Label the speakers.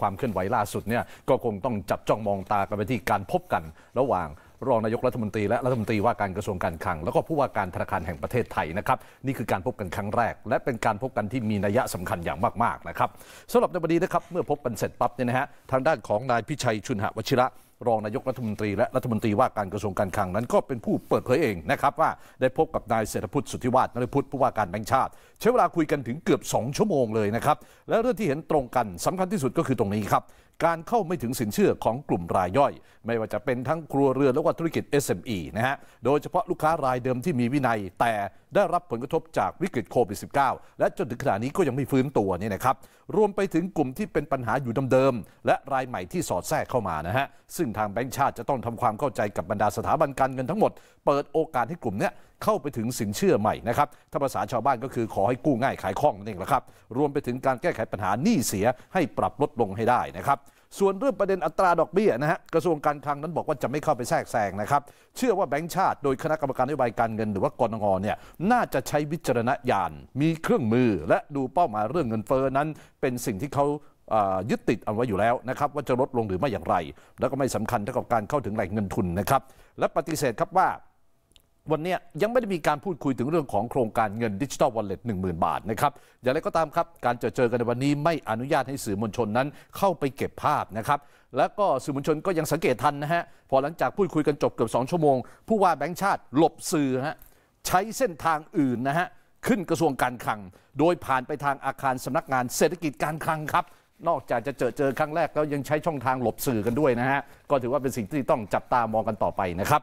Speaker 1: ความเคลื่อนไหวล่าสุดเนี่ยก็คงต้องจับจ้องมองตากันไปที่การพบกันระหว่าง รองนายกรัฐมนตรีและรัฐมนตรีว่าการกระทรวงการคลัง แล้วก็ผู้ว่าการธนาคารแห่งประเทศไทยนะครับนี่คือการพบกันครั้งแรก และเป็นการพบกันที่มีนัยสำคัญอย่างมากๆนะครับสำหรับในวันนี้นะครับเมื่อพบกันเสร็จปั๊บเนี่ยนะฮะทางด้านของนายพิชัยชุนหวชิระรองนายกรัฐมนตรีและรัฐมนตรีว่าการกระทรวงการคลังนั้นก็เป็นผู้เปิดเผยเองนะครับ ว่าได้พบกับนายเศรษฐพุทธสุทธิวาฒนายพุทธผู้ว่าการแบงค์ชาติ ใช้เวลาคุยกันถึงเกือบ 2 ชั่วโมงเลยนะครับ และเรื่องที่เห็นตรงกันสำคัญที่สุดก็คือตรงนี้ครับการเข้าไม่ถึงสินเชื่อของกลุ่มรายย่อย ไม่ว่าจะเป็นทั้งครัวเรือนแล้วก็ธุรกิจ SME นะฮะ โดยเฉพาะลูกค้ารายเดิมที่มีวินัย แต่ได้รับผลกระทบจากวิกฤตโควิด -19 และจนถึงขณะนี้ก็ยังไม่ฟื้นตัวนี่นะครับ รวมไปถึงกลุ่มที่เป็นปัญหาอยู่เดิมๆและรายใหม่ที่สอดแทรกเข้ามานะฮะซึ่งทางแบงก์ชาติ จะต้องทำความเข้าใจกับบรรดาสถาบันการเงินทั้งหมดเปิดโอกาสให้กลุ่มเนี้ยเข้าไปถึงสินเชื่อใหม่นะครับ ถ้าภาษาชาวบ้านก็คือขอให้กู้ง่ายขายคล่องนี่แหละครับ รวมไปถึงการแก้ไขปัญหาหนี้เสียให้ปรับลดลงให้ได้นะครับ ส่วนเรื่องประเด็นอัตราดอกเบี้ยนะฮะกระทรวงการคลังนั้นบอกว่าจะไม่เข้าไปแทรกแซงนะครับ เชื่อว่าแบงก์ชาติโดยคณะกรรมการนโยบายการเงินหรือว่ากรงงเนี่ยน่าจะใช้วิจารณญาณ มีเครื่องมือและดูเป้าหมายเรื่องเงินเฟอ้อนั้น เป็นสิ่งที่เขายึดติดเอาไว้อยู่แล้วนะครับว่าจะลดลงหรือไม่อย่างไร แล้วก็ไม่สำคัญเท่ากับการเข้าถึงแหล่งเงินทุนนะครับ และปฏิเสธครับว่าวันนี้ยังไม่ได้มีการพูดคุยถึงเรื่องของโครงการเงินดิจิทัลวอลเล็ตหนึ่งหมื่นบาทนะครับ อย่างไรก็ตามครับ การเจอเจอกันในวันนี้ ไม่อนุญาตให้สื่อมวลชนนั้นเข้าไปเก็บภาพนะครับ แล้วก็สื่อมวลชนก็ยังสังเกตทันนะฮะพอหลังจากพูดคุยกันจบเกือบสองชั่วโมง ผู้ว่าแบงค์ชาติหลบสื่อฮะใช้เส้นทางอื่นนะฮะขึ้นกระทรวงการคลัง โดยผ่านไปทางอาคารสำนักงานเศรษฐกิจการคลังครับ นอกจากจะเจอเจอครั้งแรกแล้วยังใช้ช่องทางหลบสื่อกันด้วยนะฮะก็ถือว่าเป็นสิ่งที่ต้องจับตามองกันต่อไปนะครับ